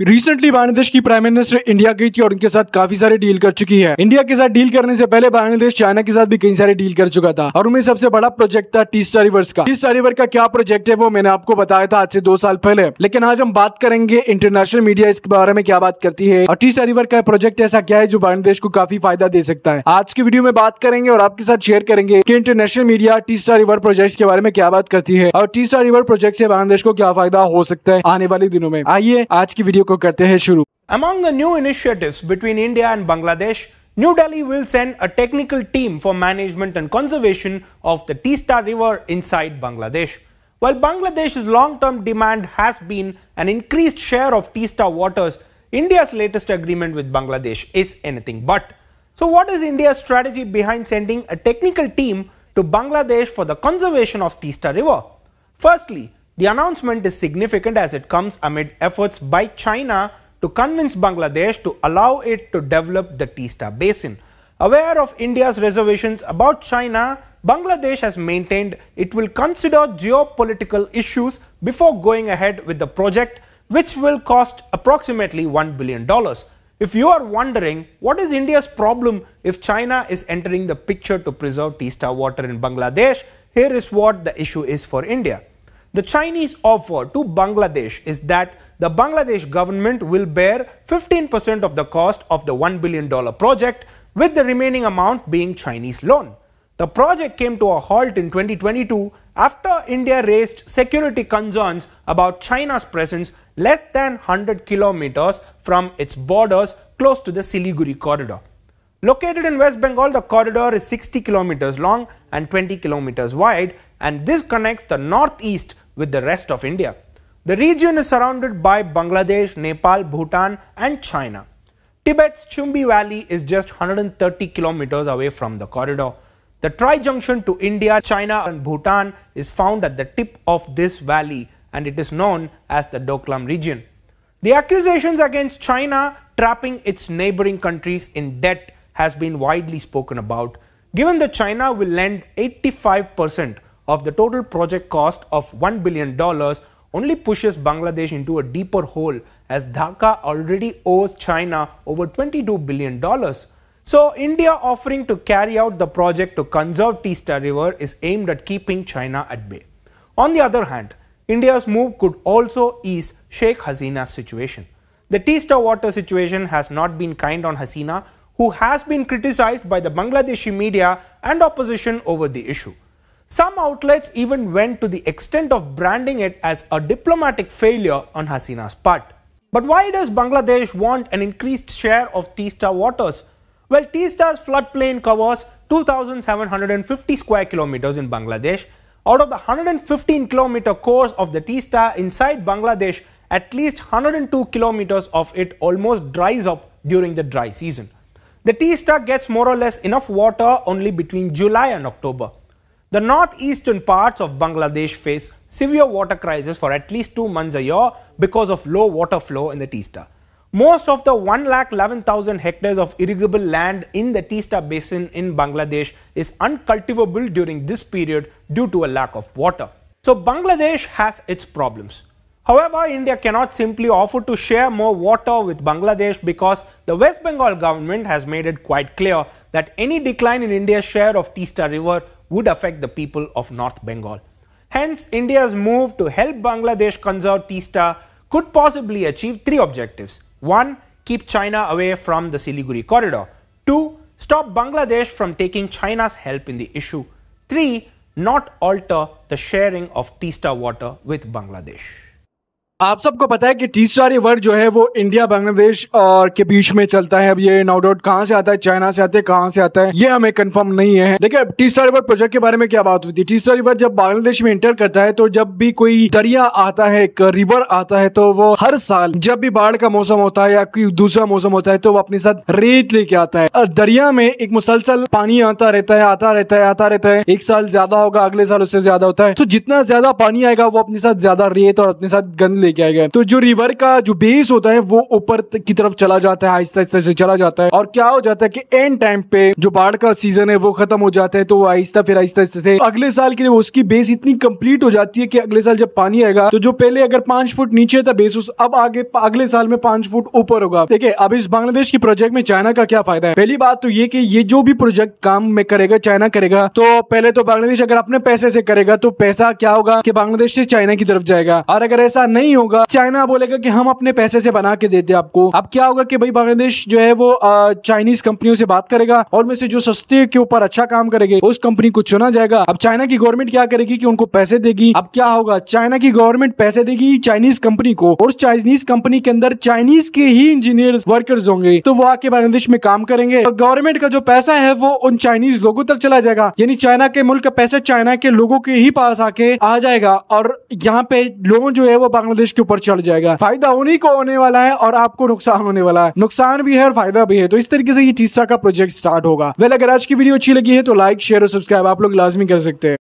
Recently Bangladesh की prime minister India गई थी और उनके साथ काफी सारे डील कर चुकी है इंडिया के साथ डील करने से पहले बांग्लादेश चाइना के साथ भी कई सारे डील कर चुका था और उनमें सबसे बड़ा प्रोजेक्ट था टीस्टा रिवर्स का टीस्टा रिवर का क्या प्रोजेक्ट है वो मैंने आपको बताया था आज से दो साल पहले लेकिन आज हम बात करेंगे इंटरनेशनल मीडिया इसके बारे में क्या बात करती है और टीस्टा रिवर का प्रोजेक्ट ऐसा क्या है जो बांग्लादेश को काफी फायदा दे सकता है आज की वीडियो में बात करेंगे और आपके साथ शेयर करेंगे की international media Teesta river project के बारे में क्या बात करती है और टीस्टा रिवर प्रोजेक्ट से बांग्लादेश को क्या फायदा हो सकता है आने वाले दिनों में आइए आज की वीडियो वीडियो को करते हैं शुरू Among the new initiatives between India and Bangladesh, New Delhi will send a technical team for management and conservation of the Tista River inside Bangladesh. While Bangladesh's long-term demand has been an increased share of Tista waters, India's latest agreement with Bangladesh is anything but. So what is India's strategy behind sending a technical team to Bangladesh for the conservation of Tista River? Firstly, the announcement is significant as it comes amid efforts by China to convince Bangladesh to allow it to develop the Tista Basin. Aware of India's reservations about China, Bangladesh has maintained it will consider geopolitical issues before going ahead with the project, which will cost approximately $1 billion. If you are wondering what is India's problem if China is entering the picture to preserve Tista water in Bangladesh, here is what the issue is for India. The Chinese offer to Bangladesh is that the Bangladesh government will bear 15% of the cost of the $1 billion project, with the remaining amount being Chinese loan. The project came to a halt in 2022 after India raised security concerns about China's presence less than 100 kilometers from its borders close to the Siliguri corridor. Located in West Bengal, the corridor is 60 kilometers long and 20 kilometers wide and this connects the northeast with the rest of India. The region is surrounded by Bangladesh, Nepal, Bhutan, and China. Tibet's Chumbi Valley is just 130 kilometers away from the corridor. The tri-junction to India, China, and Bhutan is found at the tip of this valley and it is known as the Doklam region. The accusations against China trapping its neighboring countries in debt has been widely spoken about. Given that China will lend 85 percent of the total project cost of $1 billion only pushes Bangladesh into a deeper hole as Dhaka already owes China over $22 billion. So, India offering to carry out the project to conserve Tista River is aimed at keeping China at bay. On the other hand, India's move could also ease Sheikh Hasina's situation. The Tista water situation has not been kind on Hasina, who has been criticized by the Bangladeshi media and opposition over the issue. Some outlets even went to the extent of branding it as a diplomatic failure on Hasina's part. But why does Bangladesh want an increased share of Tista waters? Well, Tista's floodplain covers 2,750 square kilometers in Bangladesh. Out of the 115 kilometer course of the Tista inside Bangladesh, at least 102 kilometers of it almost dries up during the dry season. The Tista gets more or less enough water only between July and October. The northeastern parts of Bangladesh face severe water crisis for at least two months a year because of low water flow in the Tista. Most of the 1,11,000 hectares of irrigable land in the Tista basin in Bangladesh is uncultivable during this period due to a lack of water. So Bangladesh has its problems. However, India cannot simply offer to share more water with Bangladesh because the West Bengal government has made it quite clear that any decline in India's share of Tista river would affect the people of North Bengal. Hence, India's move to help Bangladesh conserve Tista could possibly achieve three objectives. One, keep China away from the Siliguri corridor. Two, stop Bangladesh from taking China's help in the issue. Three, not alter the sharing of Tista water with Bangladesh. आप सबको पता है कि T river जो है वो India Bangladesh और के बीच में चलता है अब ये नो डाउट कहाँ से आता है चाइना से आते हैं कहाँ से आता है ये हमें कंफर्म नहीं है देखिए अब स्टार रिवर प्रोजेक्ट के बारे में क्या बात हुई थी टी रिवर जब बांग्लादेश में एंटर करता है तो जब भी कोई दरिया आता है एक रिवर आता है तो वो हर साल जब भी बाढ़ का मौसम होता है या कोई दूसरा मौसम होता है तो वो अपने साथ रेत लेके आता है और दरिया में एक मुसलसल पानी आता रहता है आता रहता है आता रहता है एक साल ज्यादा होगा अगले साल उससे ज्यादा होता है तो जितना ज्यादा पानी आएगा वो अपने साथ ज्यादा रेत और अपने साथ गंद ले किया गया तो जो रिवर का जो बेस होता है वो ऊपर की तरफ चला जाता है आहिस्ता आहिस्ता से चला जाता है और क्या हो जाता है कि एंड टाइम पे जो बाढ़ का सीजन है वो खत्म हो जाता है तो आहिस्ता फिर आहिस्ता आहिस्ता से अगले साल के लिए उसकी बेस इतनी कंप्लीट हो जाती है कि अगले साल जब पानी आएगा तो जो पहले अगर पांच फुट नीचे था बेस उस अब आगे अगले साल में पांच फुट ऊपर होगा ठीक है अब इस बांग्लादेश के प्रोजेक्ट में चाइना का क्या फायदा है पहली बात तो ये कि ये जो भी प्रोजेक्ट काम में करेगा चाइना करेगा तो पहले तो बांग्लादेश अगर अपने पैसे से करेगा तो पैसा क्या होगा कि बांग्लादेश से चाइना की तरफ जाएगा और अगर ऐसा नहीं होगा चाइना बोलेगा कि हम अपने पैसे से बना के देते आपको अब क्या होगा कि भाई बांग्लादेश जो है वो चाइनीज कंपनियों से बात करेगा और में से जो सस्ते के ऊपर अच्छा काम करेगा उस कंपनी को चुना जाएगा अब चाइना की गवर्नमेंट क्या करेगी कि उनको पैसे देगी अब क्या होगा चाइना की गवर्नमेंट पैसे देगी चाइनीज कंपनी को और चाइनीज कंपनी के अंदर चाइनीज के ही इंजीनियर वर्कर्स होंगे तो वो आके बांग्लादेश में काम करेंगे और गवर्नमेंट का जो पैसा है वो उन चाइनीज लोगों तक चला जाएगा यानी चाइना के मुल्क का पैसा चाइना के लोगों के ही पास आके आ जाएगा और यहाँ पे लोन जो है वो बांग्लादेश देश के ऊपर चढ़ जाएगा फायदा उन्हीं को होने वाला है और आपको नुकसान होने वाला है नुकसान भी है और फायदा भी है तो इस तरीके से ये टीसा का प्रोजेक्ट स्टार्ट होगा वेल अगर आज की वीडियो अच्छी लगी है तो लाइक शेयर और सब्सक्राइब आप लोग लाजमी कर सकते हैं